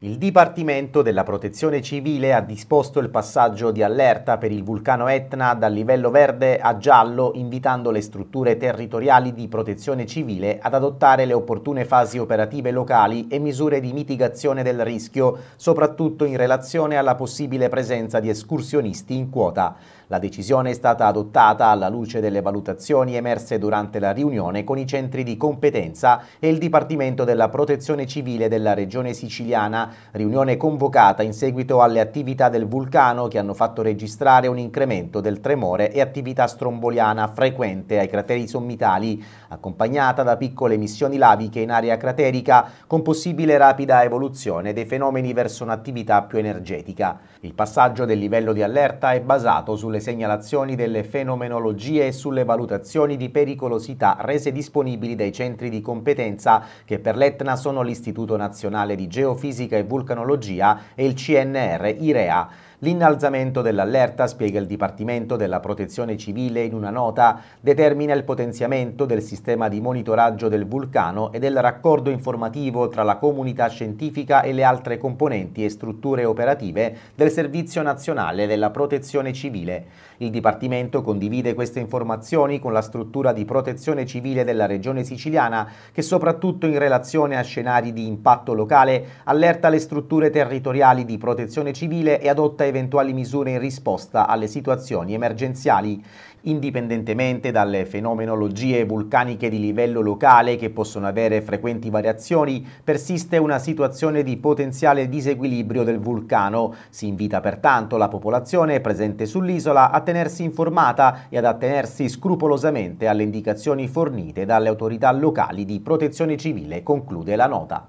Il Dipartimento della Protezione Civile ha disposto il passaggio di allerta per il vulcano Etna dal livello verde a giallo, invitando le strutture territoriali di protezione civile ad adottare le opportune fasi operative locali e misure di mitigazione del rischio, soprattutto in relazione alla possibile presenza di escursionisti in quota. La decisione è stata adottata alla luce delle valutazioni emerse durante la riunione con i centri di competenza e il Dipartimento della Protezione Civile della Regione Siciliana riunione convocata in seguito alle attività del vulcano che hanno fatto registrare un incremento del tremore e attività stromboliana frequente ai crateri sommitali, accompagnata da piccole emissioni laviche in area craterica con possibile rapida evoluzione dei fenomeni verso un'attività più energetica. Il passaggio del livello di allerta è basato sulle segnalazioni delle fenomenologie e sulle valutazioni di pericolosità rese disponibili dai centri di competenza che per l'Etna sono l'Istituto Nazionale di Geofisica vulcanologia e il CNR IREA. L'innalzamento dell'allerta, spiega il Dipartimento della Protezione Civile in una nota, determina il potenziamento del sistema di monitoraggio del vulcano e del raccordo informativo tra la comunità scientifica e le altre componenti e strutture operative del Servizio Nazionale della Protezione Civile. Il Dipartimento condivide queste informazioni con la struttura di protezione civile della Regione siciliana che soprattutto in relazione a scenari di impatto locale allerta le strutture territoriali di protezione civile e adotta eventuali eventuali misure in risposta alle situazioni emergenziali, indipendentemente dalle fenomenologie vulcaniche di livello locale che possono avere frequenti variazioni, persiste una situazione di potenziale disequilibrio del vulcano. Si invita pertanto la popolazione presente sull'isola a tenersi informata e ad attenersi scrupolosamente alle indicazioni fornite dalle autorità locali di protezione civile, conclude la nota.